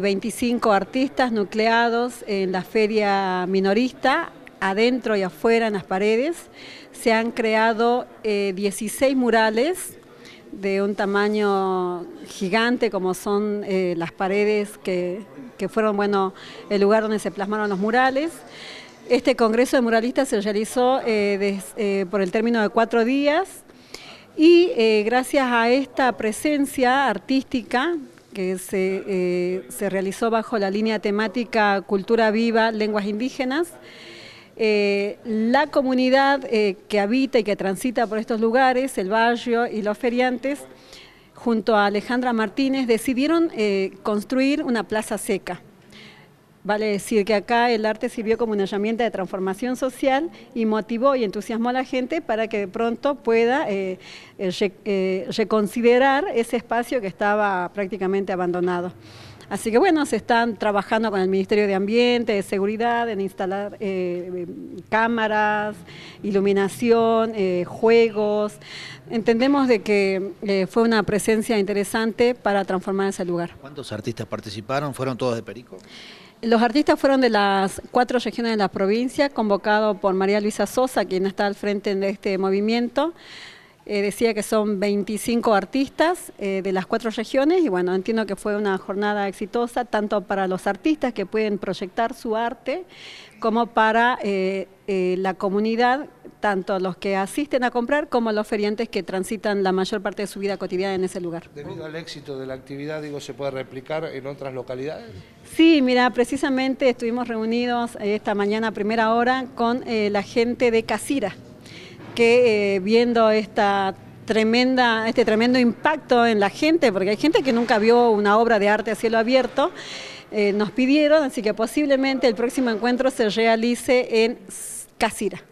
25 eh, artistas nucleados en la feria minorista, adentro y afuera en las paredes. Se han creado 16 eh, murales de un tamaño gigante como son eh, las paredes que, fueron bueno, el lugar donde se plasmaron los murales. Este Congreso de Muralistas se realizó por el término de cuatro días y gracias a esta presencia artística que eh, se, realizó bajo la línea temática Cultura Viva, Lenguas Indígenas. Eh, la comunidad eh, que habita y que transita por estos lugares, el barrio y los feriantes, junto a Alejandra Martínez, decidieron construir una plaza seca Vale decir que acá el arte sirvió como una herramienta de transformación social y motivó y entusiasmó a la gente para que de pronto pueda eh, eh, eh, reconsiderar ese espacio que estaba prácticamente abandonado. Así que bueno, se están trabajando con el Ministerio de Ambiente, de Seguridad, en instalar eh, cámaras, iluminación, eh, juegos. Entendemos de que eh, fue una presencia interesante para transformar ese lugar. ¿Cuántos artistas participaron? ¿Fueron todos de Perico? Los artistas fueron de las cuatro regiones de la provincia, convocado por María Luisa Sosa, quien está al frente de este movimiento. Eh, decía que son 25 artistas eh, de las cuatro regiones y bueno, entiendo que fue una jornada exitosa tanto para los artistas que pueden proyectar su arte como para eh, la comunidad, tanto los que asisten a comprar como los feriantes que transitan la mayor parte de su vida cotidiana en ese lugar. Debido al éxito de la actividad, digo, ¿se puede replicar en otras localidades? Sí, mira, precisamente estuvimos reunidos esta mañana a primera hora con la gente de Casira que eh, viendo esta tremenda, este tremendo impacto en la gente, porque hay gente que nunca vio una obra de arte a cielo abierto, eh, nos pidieron, así que posiblemente el próximo encuentro se realice en Casira.